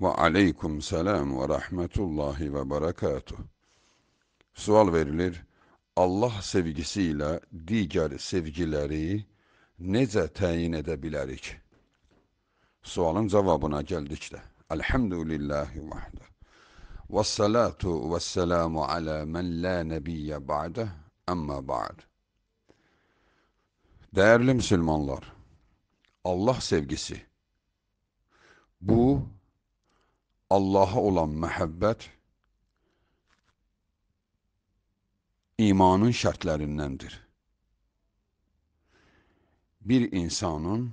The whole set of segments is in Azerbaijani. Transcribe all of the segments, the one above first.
ve aleyküm selam ve rahmetullahi ve berekatuh. Sual verilir, Allah sevgisiyle diğer sevgileri necə təyin edə bilərik? Sualın cavabına gəldikdə. Elhamdülillahi salatu ve vesselamu ala men la nebiyyə ba'də, əmmə ba'd. Değerli Müslümanlar, Allah sevgisi. Bu Allaha olan məhəbbət imanın şərtlərindəndir. Bir insanın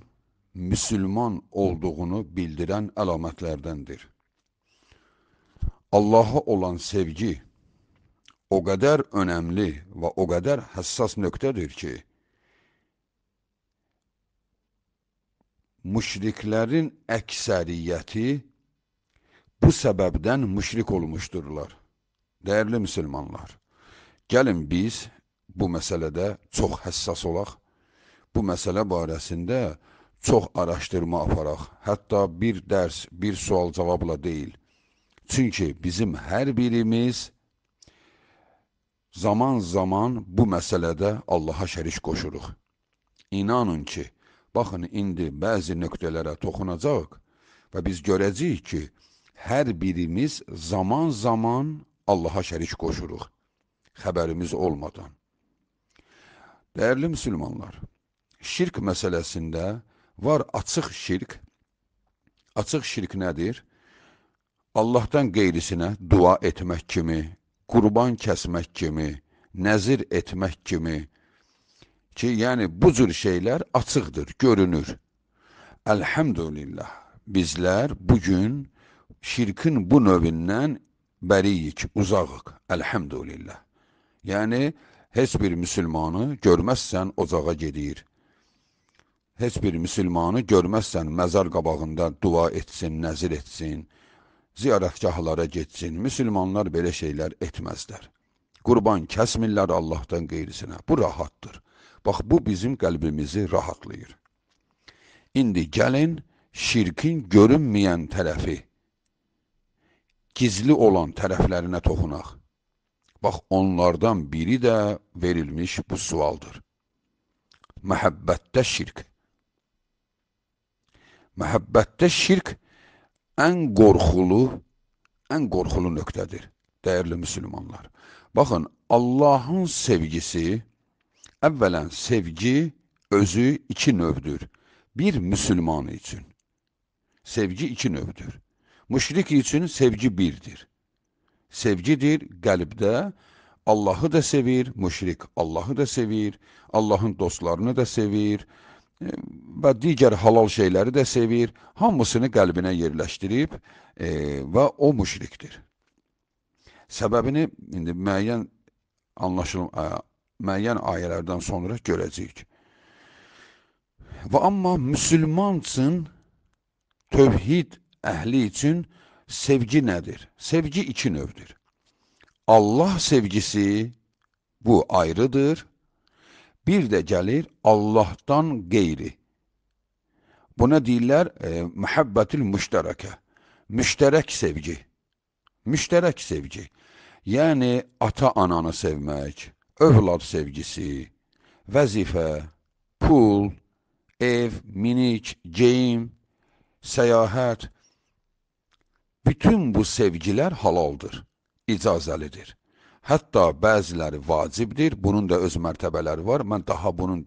müsəlman olduğunu bildirən əlamətlərdəndir. Allaha olan sevgi o qədər önəmli və o qədər həssas nöqtədir ki, müşriklərin əksəriyyəti bu səbəbdən müşrik olmuşdurlar. Dəyərli müsəlmanlar, gəlin biz bu məsələdə çox həssas olaq. Bu məsələ barəsində çox araşdırma aparaq. Hətta bir dərs, bir sual-cavabla deyil. Çünki bizim hər birimiz zaman-zaman bu məsələdə Allaha şərik qoşuruq. İnanın ki, baxın indi bəzi nöqtələrə toxunacaq və biz görəcəyik ki, hər birimiz zaman-zaman Allaha şərik qoşuruq, xəbərimiz olmadan. Dəyərli müsəlmanlar, şirk məsələsində var açıq şirk. Açıq şirk nədir? Allahdan qeyrisinə dua etmək kimi, qurban kəsmək kimi, nəzir etmək kimi ki, yəni bu cür şeylər açıqdır, görünür. Elhamdülillah, bizlər bugün şirkin bu növündən bəriyik, uzağıq. Elhamdülillah. Yəni, heç bir müsəlmanı görməzsən ocağa gedir. Heç bir müsəlmanı görməzsən məzar qabağında dua etsin, nəzir etsin, ziyarətgahlara getsin. Müsəlmanlar belə şeylər etməzlər. Qurban kəsmirlər Allahdan qeyrisinə. Bu rahatdır. Bax, bu bizim qəlbimizi rahatlayır. İndi gəlin şirkin görünməyən tərəfi gizli olan tərəflərinə toxunaq. Bax, onlardan biri də verilmiş bu sualdır. Məhəbbətdə şirk. Məhəbbətdə şirk ən qorxulu, ən qorxulu nöqtədir, dəyərli müsəlmanlar. Baxın, Allahın sevgisi, əvvələn sevgi özü iki növdür. Bir müsəlman üçün. Sevgi iki növdür. Müşrik üçün sevgi birdir. Sevgidir qəlbdə, Allahı da sevir, müşrik Allahı da sevir, Allahın dostlarını da sevir e, və digər halal şeyləri də sevir, hamısını qəlbinə yerləşdirib e, və o müşrikdir. Səbəbini indi müəyyən anlaşılım, ə, e, müəyyən ayələrdən sonra görəcəyik. Və amma müsəlmansın tövhid əhli üçün sevgi nədir? Sevgi iki növdür. Allah sevgisi bu ayrıdır. Bir də gəlir Allahdan qeyri. Buna deyirlər e, məhəbbətül müştərəkə. Müştərək sevgi. Müştərək sevgi. Yəni ata-ananı sevmək, övlad sevgisi, vəzifə, pul, ev, minik, geyim, səyahət, Bütün bu sevgilər halaldır, icazəlidir. Hətta bəziləri vacibdir, bunun da öz mərtəbələri var. Mən daha bunun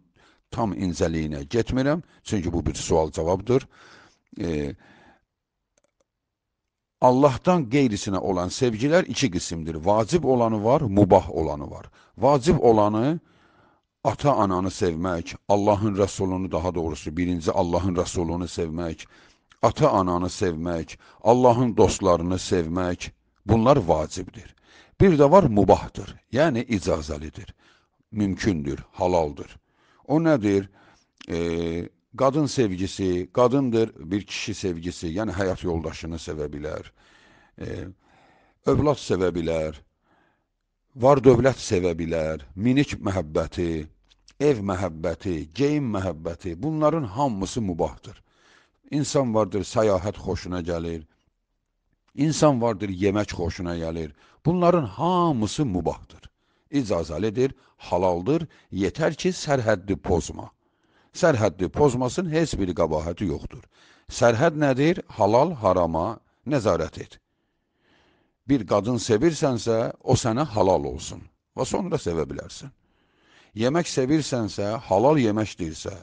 tam inzəliyinə getmirəm, çünki bu bir sual-cavabdır. E, Allahdan qeyrisinə olan sevgilər iki qismdir. Vacib olanı var, mubah olanı var. Vacib olanı ata-ananı sevmək, Allahın rəsulunu daha doğrusu birinci Allahın rəsulunu sevmək, ata-ananı sevmək, Allahın dostlarını sevmək, bunlar vacibdir. Bir də var mubahdır, yəni icazəlidir, mümkündür, halaldır. O nədir? E, qadın sevgisi, qadındır bir kişi sevgisi, yəni həyat yoldaşını sevə bilər, e, övlad sevə bilər, var dövlət sevə bilər, minik məhəbbəti, ev məhəbbəti, geyim məhəbbəti, bunların hamısı mubahdır. İnsan vardır, səyahət xoşuna gəlir. İnsan vardır, yemək xoşuna gəlir. Bunların hamısı mubahdır. İcazəlidir, halaldır, yetər ki, sərhəddi pozma. Sərhəddi pozmasın, heç bir qabahəti yoxdur. Sərhəd nədir? Halal harama nəzarət et. Bir qadın sevirsənsə, o sənə halal olsun və sonra sevə bilərsən. Yemək sevirsənsə, halal yeməkdirsə,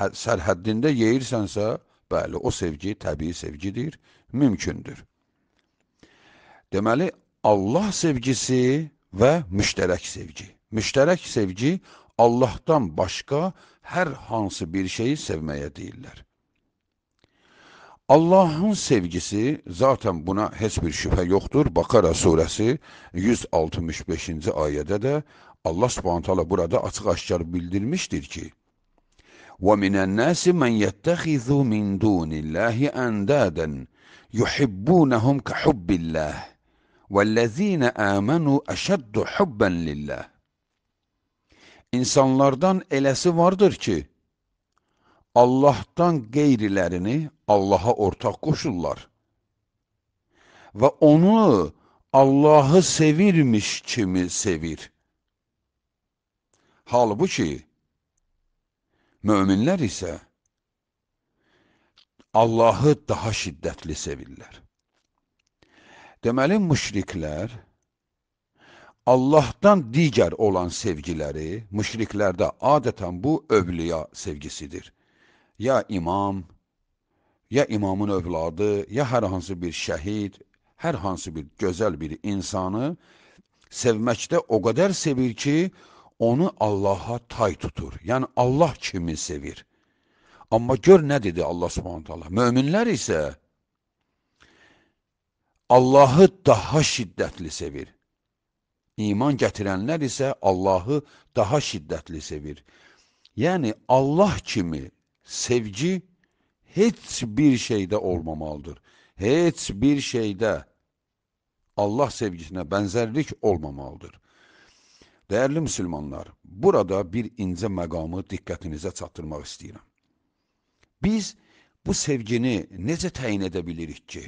hə, sərhəddində yeyirsənsə, Bəli, o sevgi təbii sevgidir, mümkündür. Deməli, Allah sevgisi və müştərək sevgi. Müştərək sevgi Allahdan başqa hər hansı bir şeyi sevməyə deyirlər. Allahın sevgisi, zaten buna heç bir şübhə yoxdur. Bakara surəsi 165-ci ayədə də Allah subhanətə burada açıq-aşkar bildirmişdir ki, ومن الناس من يتخذ من دون الله اندادا يحبونهم كحب الله وَالَّذ۪ينَ آمَنُوا اَشَدُّ حُبَّنْ لِلّٰهِ İnsanlardan eləsi vardır ki, Allah'tan qeyrilərini Allah'a ortaq qoşurlar və onu Allah'ı sevirmiş kimi sevir. Halbuki, Möminlər isə Allahı daha şiddətli sevirlər. Deməli, müşriklər Allahdan digər olan sevgiləri, müşriklərdə adətən bu övliya sevgisidir. Ya imam, ya imamın övladı, ya hər hansı bir şəhid, hər hansı bir gözəl bir insanı sevməkdə o qədər sevir ki, onu Allaha tay tutur. Yəni Allah kimi sevir. Amma gör nə dedi Allah Subhanahu taala. Möminlər isə Allahı daha şiddətli sevir. İman gətirənlər isə Allahı daha şiddətli sevir. Yəni Allah kimi sevgi heç bir şeydə olmamalıdır. Heç bir şeydə Allah sevgisinə bənzərlik olmamalıdır. Dəyərli müsəlmanlar, burada bir incə məqamı diqqətinizə çatdırmaq istəyirəm. Biz bu sevgini necə təyin edə bilirik ki?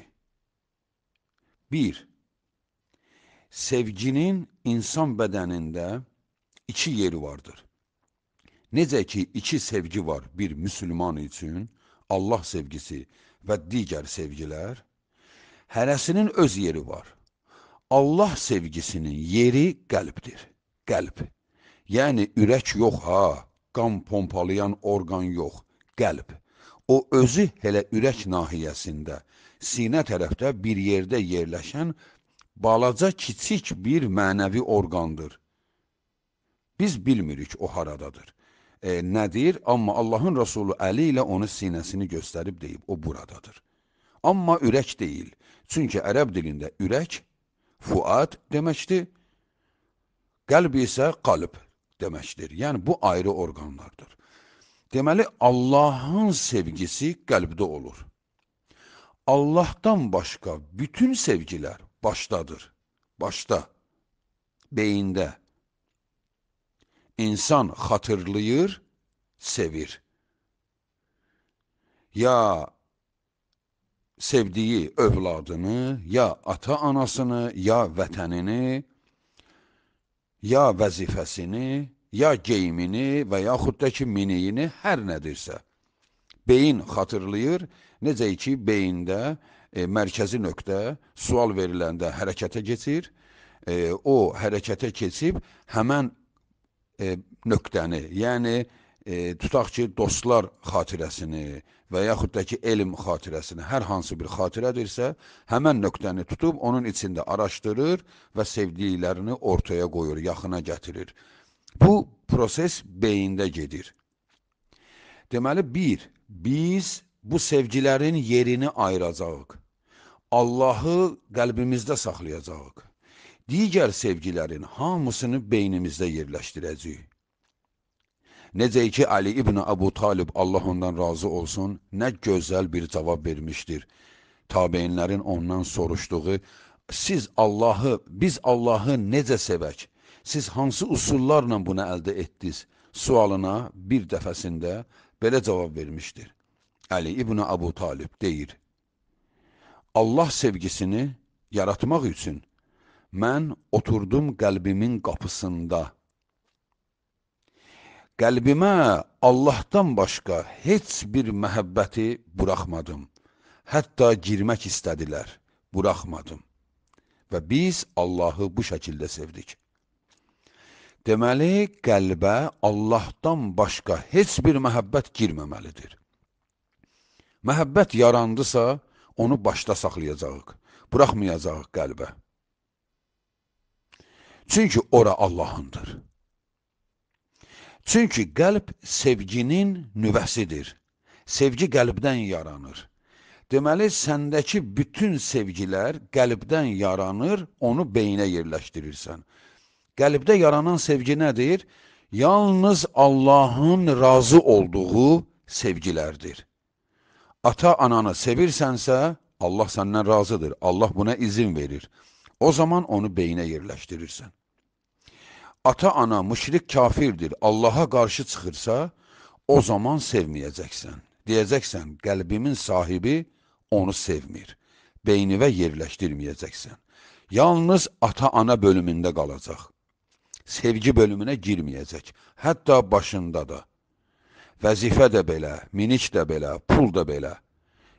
1. Sevginin insan bədənində iki yeri vardır. Necə ki, iki sevgi var bir müsəlman üçün, Allah sevgisi və digər sevgilər, hərəsinin öz yeri var. Allah sevgisinin yeri qəlbdir qəlb. Yəni, ürək yox ha, qan pompalayan orqan yox, qəlb. O, özü elə ürək nahiyəsində, sinə tərəfdə bir yerdə yerləşən balaca kiçik bir mənəvi orqandır. Biz bilmirik o haradadır. E, nədir? Amma Allahın Rəsulu əli ilə onu sinəsini göstərib deyib, o buradadır. Amma ürək deyil. Çünki ərəb dilində ürək, fuad deməkdir. Qəlb isə qalıb deməkdir. Yəni, bu ayrı orqanlardır. Deməli, Allahın sevgisi qəlbdə olur. Allahdan başqa bütün sevgilər başdadır. Başda, beyində. İnsan xatırlayır, sevir. Ya sevdiyi övladını, ya ata-anasını, ya vətənini, ya vəzifəsini, ya geyimini və yaxud da ki, miniyini hər nədirsə. Beyin xatırlayır, necə ki, beyində e, mərkəzi nöqtə sual veriləndə hərəkətə keçir, e, o hərəkətə keçib həmən e, nöqtəni, yəni e, tutaq ki, dostlar xatirəsini və yaxud da ki, elm xatirəsini, hər hansı bir xatirədirsə, həmən nöqtəni tutub onun içində araşdırır və sevdiklərini ortaya qoyur, yaxına gətirir. Bu proses beyində gedir. Deməli, bir, biz bu sevgilərin yerini ayıracağıq. Allahı qəlbimizdə saxlayacağıq. Digər sevgilərin hamısını beynimizdə yerləşdirəcəyik. Necə ki, Ali ibn Əbu Talib, Allah ondan razı olsun, nə gözəl bir cavab vermişdir. Tabeinlərin ondan soruşduğu, siz Allahı, biz Allahı necə sevək? Siz hansı usullarla bunu əldə etdiniz? Sualına bir dəfəsində belə cavab vermişdir. Əli ibn Əbu Talib deyir, Allah sevgisini yaratmaq üçün mən oturdum qəlbimin qapısında, Qəlbimə Allahdan başqa heç bir məhəbbəti buraxmadım. Hətta girmək istədilər, buraxmadım. Və biz Allahı bu şəkildə sevdik. Deməli, qəlbə Allahdan başqa heç bir məhəbbət girməməlidir. Məhəbbət yarandısa, onu başda saxlayacağıq, buraxmayacağıq qəlbə. Çünki ora Allahındır. Çünki qəlb sevginin nüvəsidir. Sevgi qəlbdən yaranır. Deməli, səndəki bütün sevgilər qəlbdən yaranır, onu beyinə yerləşdirirsən. Qəlbdə yaranan sevgi nədir? Yalnız Allahın razı olduğu sevgilərdir. Ata ananı sevirsənsə, Allah səndən razıdır. Allah buna izin verir. O zaman onu beyinə yerləşdirirsən ata-ana müşrik kafirdir, Allaha qarşı çıxırsa, o zaman sevməyəcəksən. Deyəcəksən, qəlbimin sahibi onu sevmir. Beynivə yerləşdirməyəcəksən. Yalnız ata-ana bölümündə qalacaq. Sevgi bölümünə girməyəcək. Hətta başında da. Vəzifə də belə, minik də belə, pul da belə.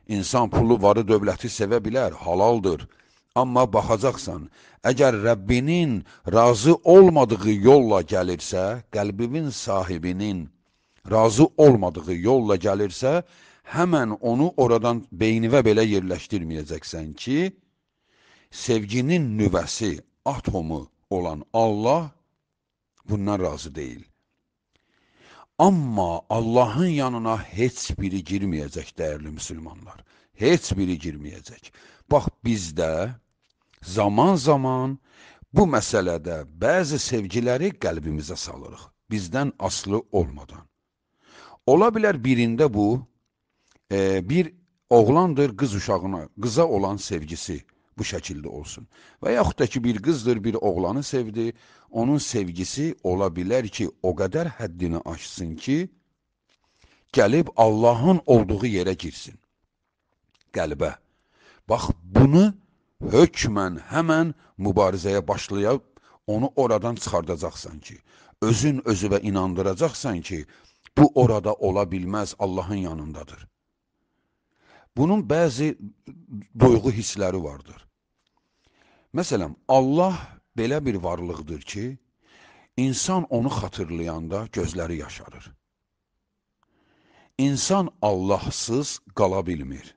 İnsan pulu, varı, dövləti sevə bilər, halaldır. Amma baxacaqsan, əgər Rəbbinin razı olmadığı yolla gəlirsə, qəlbimin sahibinin razı olmadığı yolla gəlirsə, həmən onu oradan beynivə belə yerləşdirməyəcəksən ki, sevginin nüvəsi, atomu olan Allah bundan razı deyil. Amma Allahın yanına heç biri girməyəcək, dəyərli müsəlmanlar. Heç biri girməyəcək. Bax, bizdə Zaman-zaman bu məsələdə bəzi sevgiləri qəlbimizə salırıq, bizdən aslı olmadan. Ola bilər birində bu, e, bir oğlandır qız uşağına, qıza olan sevgisi bu şəkildə olsun. Və yaxud da ki, bir qızdır, bir oğlanı sevdi, onun sevgisi ola bilər ki, o qədər həddini aşsın ki, gəlib Allahın olduğu yerə girsin. Qəlbə. Bax, bunu hökmən həmən mübarizəyə başlayıb onu oradan çıxardacaqsan ki, özün özüvə inandıracaqsan ki, bu orada ola bilməz Allahın yanındadır. Bunun bəzi duyğu hissləri vardır. Məsələn, Allah belə bir varlıqdır ki, insan onu xatırlayanda gözləri yaşarır. İnsan Allahsız qala bilmir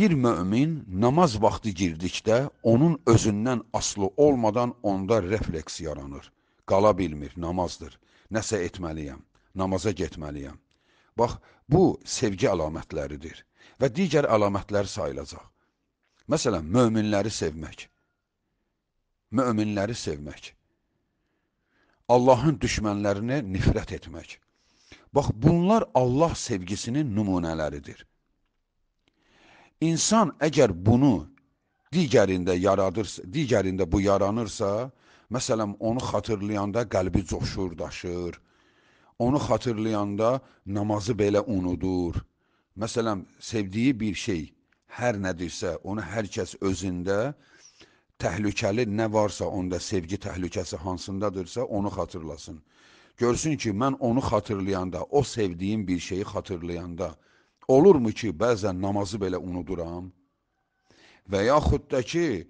bir mömin namaz vaxtı girdikdə onun özündən aslı olmadan onda refleks yaranır. Qala bilmir, namazdır. Nəsə etməliyəm, namaza getməliyəm. Bax, bu sevgi əlamətləridir və digər əlamətlər sayılacaq. Məsələn, möminləri sevmək. Möminləri sevmək. Allahın düşmənlərinə nifrət etmək. Bax, bunlar Allah sevgisinin nümunələridir. İnsan əgər bunu digərində yaradırsa, digərində bu yaranırsa, məsələn, onu xatırlayanda qəlbi coşur, daşır. Onu xatırlayanda namazı belə unudur. Məsələn, sevdiyi bir şey hər nədirsə, onu hər kəs özündə təhlükəli nə varsa, onda sevgi təhlükəsi hansındadırsa, onu xatırlasın. Görsün ki, mən onu xatırlayanda, o sevdiyim bir şeyi xatırlayanda, Olurmu ki, bəzən namazı belə unuduram? Və yaxud da ki,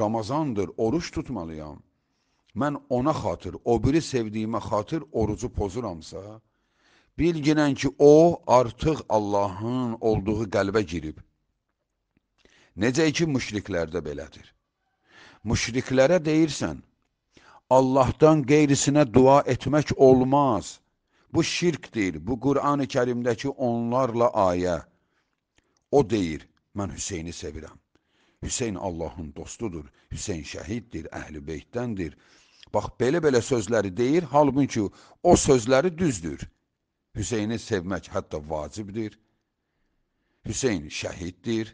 Ramazandır, oruç tutmalıyam. Mən ona xatır, o biri sevdiyimə xatır orucu pozuramsa, bilginən ki, o artıq Allahın olduğu qəlbə girib. Necə ki, müşriklərdə belədir. Müşriklərə deyirsən, Allahdan qeyrisinə dua etmək olmaz. Bu şirk deyil, bu Qur'an-ı Kerimdəki onlarla ayə. O deyir, mən Hüseyni sevirəm. Hüseyn Allahın dostudur, Hüseyn şəhiddir, əhl-i beytdəndir. Bax, belə-belə sözləri deyir, halbuki o sözləri düzdür. Hüseyni sevmək hətta vacibdir. Hüseyn şəhiddir.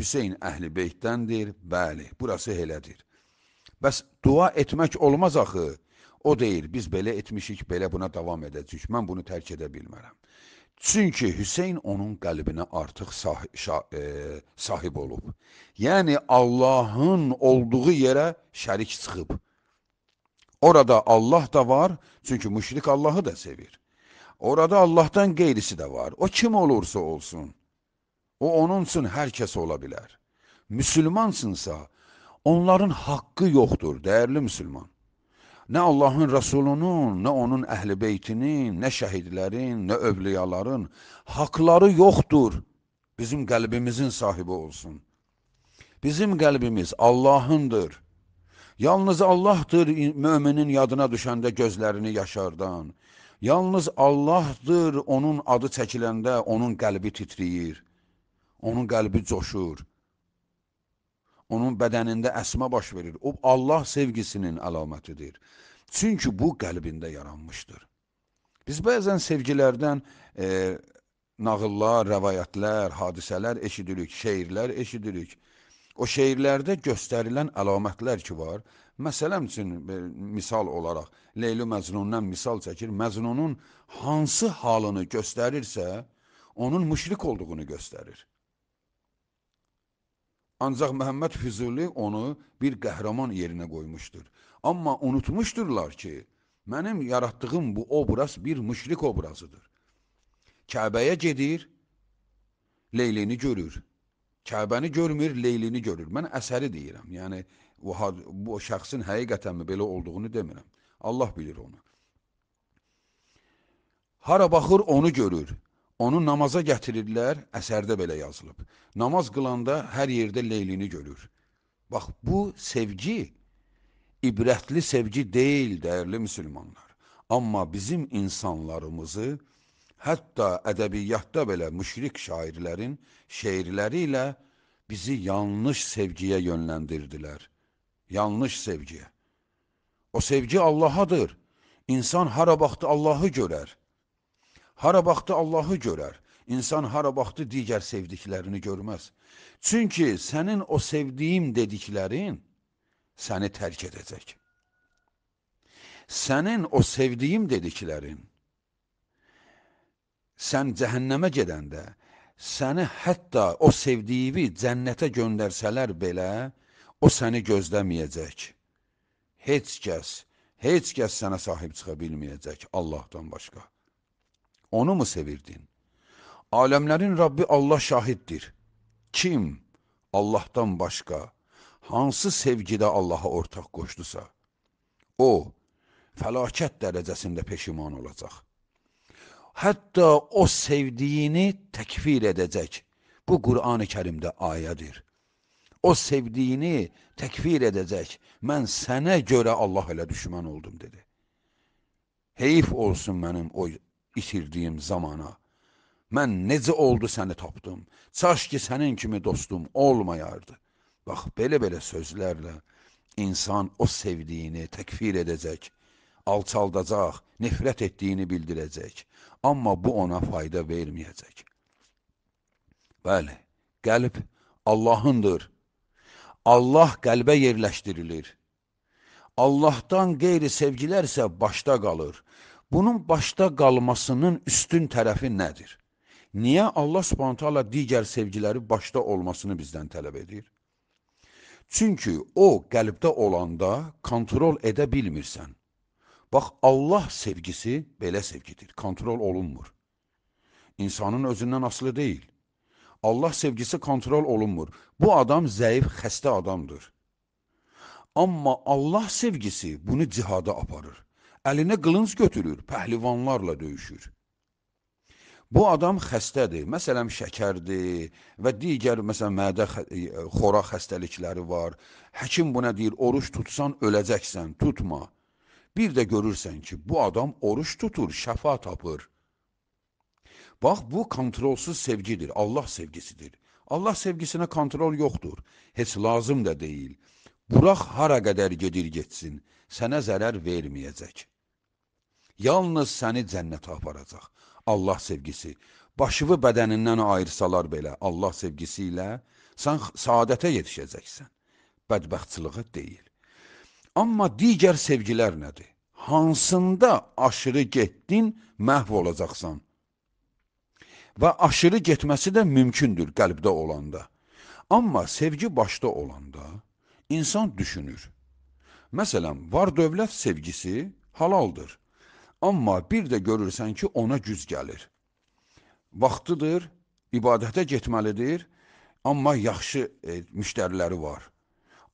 Hüseyn əhl-i beytdəndir. Bəli, burası elədir. Bəs dua etmək olmaz axı. O deyir, biz belə etmişik, belə buna davam edəcəyik. Mən bunu tərk edə bilmərəm. Çünki Hüseyn onun qəlbinə artıq sah şah e sahib olub. Yəni Allahın olduğu yerə şərik çıxıb. Orada Allah da var, çünki müşrik Allahı da sevir. Orada Allahdan qeyrisi də var. O kim olursa olsun. O onun üçün hər kəs ola bilər. Müslümansınsa, onların haqqı yoxdur, dəyərli müsəlman. Nə Allahın Rəsulunun, nə onun əhl-i beytinin, nə şəhidlərin, nə övliyaların haqları yoxdur. Bizim qəlbimizin sahibi olsun. Bizim qəlbimiz Allahındır. Yalnız Allahdır möminin yadına düşəndə gözlərini yaşardan. Yalnız Allahdır onun adı çəkiləndə onun qəlbi titriyir. Onun qəlbi coşur onun bədənində əsmə baş verir. O Allah sevgisinin əlamətidir. Çünki bu qəlbində yaranmışdır. Biz bəzən sevgilərdən e, nağıllar, rəvayətlər, hadisələr eşidirik, şeirlər eşidirik. O şeirlərdə göstərilən əlamətlər ki var, məsələn üçün e, misal olaraq Leyli Məznundan misal çəkir. Məznunun hansı halını göstərirsə, onun müşrik olduğunu göstərir. Ancaq Məhəmməd Füzuli onu bir qəhrəman yerinə qoymuşdur. Amma unutmuşdurlar ki, mənim yaratdığım bu obraz bir müşrik obrazıdır. Kəbəyə gedir, Leylini görür. Kəbəni görmür, Leylini görür. Mən əsəri deyirəm. Yəni, bu, bu şəxsin həqiqətənmi belə olduğunu demirəm. Allah bilir onu. Hara baxır, onu görür. Onu namaza gətirirlər, əsərdə belə yazılıb. Namaz qılanda hər yerdə leylini görür. Bax, bu sevgi, ibrətli sevgi deyil, dəyərli müsəlmanlar. Amma bizim insanlarımızı, hətta ədəbiyyatda belə müşrik şairlərin şeirləri ilə bizi yanlış sevgiyə yönləndirdilər. Yanlış sevgiyə. O sevgi Allahadır. İnsan hara baxdı Allahı görər. Hara baxdı Allahı görər. İnsan hara baxdı digər sevdiklərini görməz. Çünki sənin o sevdiyim dediklərin səni tərk edəcək. Sənin o sevdiyim dediklərin sən cəhənnəmə gedəndə səni hətta o sevdiyi cənnətə göndərsələr belə o səni gözləməyəcək. Heç kəs, heç kəs sənə sahib çıxa bilməyəcək Allahdan başqa onu mu sevirdin? Aləmlərin Rabbi Allah şahiddir. Kim Allahdan başqa hansı sevgidə Allaha ortaq qoşdusa, o fəlakət dərəcəsində peşiman olacaq. Hətta o sevdiyini təkfir edəcək. Bu Qurani-Kərimdə ayədir. O sevdiyini təkfir edəcək. Mən sənə görə Allah ilə düşmən oldum dedi. Heyf olsun mənim o itirdiyim zamana. Mən necə oldu səni tapdım? Çaş ki sənin kimi dostum olmayardı. Bax belə-belə sözlərlə insan o sevdiyini təkfir edəcək, alçaldacaq, nifrət etdiyini bildirəcək. Amma bu ona fayda verməyəcək. Bəli, qəlb Allahındır. Allah qəlbə yerləşdirilir. Allahdan qeyri sevgilərsə başda qalır bunun başda qalmasının üstün tərəfi nədir? Niyə Allah subhanətə Allah digər sevgiləri başda olmasını bizdən tələb edir? Çünki o qəlbdə olanda kontrol edə bilmirsən. Bax, Allah sevgisi belə sevgidir, kontrol olunmur. İnsanın özündən asılı deyil. Allah sevgisi kontrol olunmur. Bu adam zəif, xəstə adamdır. Amma Allah sevgisi bunu cihada aparır əlinə qılınc götürür, pəhlivanlarla döyüşür. Bu adam xəstədir, məsələn, şəkərdir və digər, məsələn, mədə e, xora xəstəlikləri var. Həkim buna deyir, oruç tutsan öləcəksən, tutma. Bir də görürsən ki, bu adam oruç tutur, şəfa tapır. Bax, bu kontrolsuz sevgidir, Allah sevgisidir. Allah sevgisinə kontrol yoxdur, heç lazım da deyil. Buraq hara qədər gedir getsin, sənə zərər verməyəcək yalnız səni cənnətə aparacaq. Allah sevgisi. Başını bədənindən ayırsalar belə Allah sevgisi ilə sən saadətə yetişəcəksən. Bədbəxtçılığa deyil. Amma digər sevgilər nədir? Hansında aşırı getdin, məhv olacaqsan. Və aşırı getməsi də mümkündür qəlbdə olanda. Amma sevgi başda olanda insan düşünür. Məsələn, var dövlət sevgisi halaldır. Amma bir də görürsən ki, ona güc gəlir. Vaxtıdır, ibadətə getməlidir, amma yaxşı e, müştəriləri var.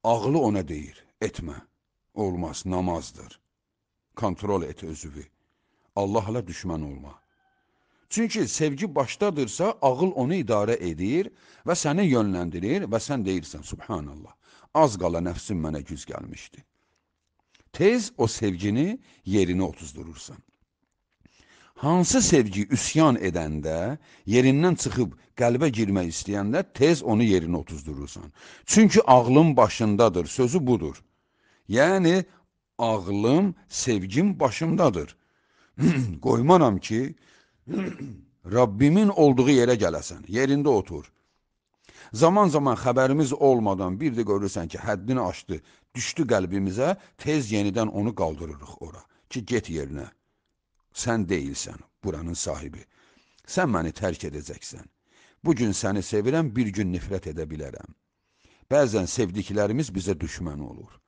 Ağlı ona deyir, etmə, olmaz, namazdır. Kontrol et özüvi. Allahla düşmən olma. Çünki sevgi başdadırsa, ağıl onu idarə edir və səni yönləndirir və sən deyirsən, Subhanallah, az qala nəfsim mənə güz gəlmişdi tez o sevgini yerine otuzdurursan. Hansı sevgi üsyan edəndə, yerindən çıxıb qəlbə girmək istəyəndə tez onu yerinə otuzdurursan. Çünki ağlın başındadır, sözü budur. Yəni, ağlım, sevgim başımdadır. Qoymaram ki, Rabbimin olduğu yerə gələsən, yerində otur. Zaman-zaman xəbərimiz olmadan bir də görürsən ki, həddini aşdı, düşdü qəlbimizə, tez yenidən onu qaldırırıq ora ki, get yerinə. Sən deyilsən buranın sahibi. Sən məni tərk edəcəksən. Bu gün səni sevirəm, bir gün nifrət edə bilərəm. Bəzən sevdiklərimiz bizə düşmən olur.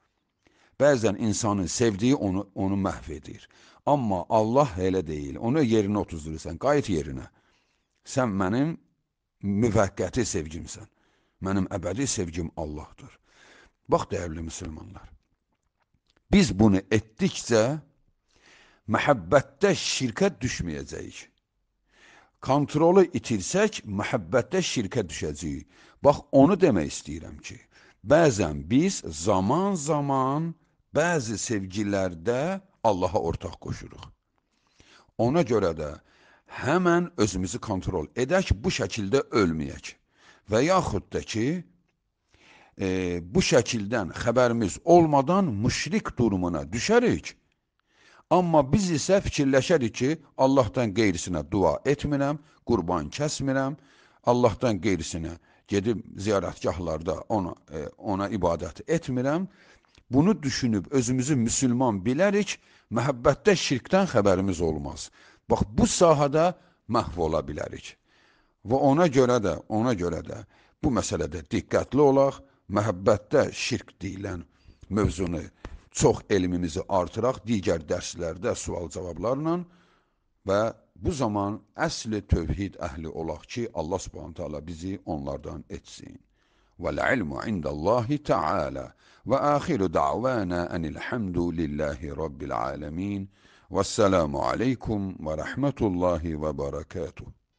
Bəzən insanın sevdiyi onu, onu məhv edir. Amma Allah elə deyil. Onu yerinə otuzdurursan, qayıt yerinə. Sən mənim müvəqqəti sevgimsən. Mənim əbədi sevgim Allahdır. Bax dəyərli müsəlmanlar. Biz bunu etdikcə məhəbbətdə şirkə düşməyəcəyik. Kontrolu itirsək, məhəbbətdə şirkə düşəcəyik. Bax, onu demək istəyirəm ki, bəzən biz zaman-zaman bəzi sevgilərdə Allaha ortaq qoşuruq. Ona görə də həmən özümüzü kontrol edək, bu şəkildə ölməyək. Və yaxud da ki, e, bu şəkildən xəbərimiz olmadan müşrik durumuna düşərik. Amma biz isə fikirləşərik ki, Allahdan qeyrisinə dua etmirəm, qurban kəsmirəm, Allahdan qeyrisinə gedib ziyarətgahlarda ona, e, ona ibadət etmirəm. Bunu düşünüb özümüzü müsəlman bilərik, məhəbbətdə şirkdən xəbərimiz olmaz. Bax bu sahədə məhv ola bilərik. Və ona görə də, ona görə də bu məsələdə diqqətli olaq məhəbbətdə şirk deyilən mövzunu çox elmimizi artıraq digər dərslərdə sual-cavablarla və bu zaman əsli tövhid əhli olaq ki, Allah Subhanahu taala bizi onlardan etsin. Vəl ilmu indallahi taala və axiru da'vana anil hamdulillahi rabbil alamin. Vesselamu aleykum ve rahmetullahi ve berekatuhu.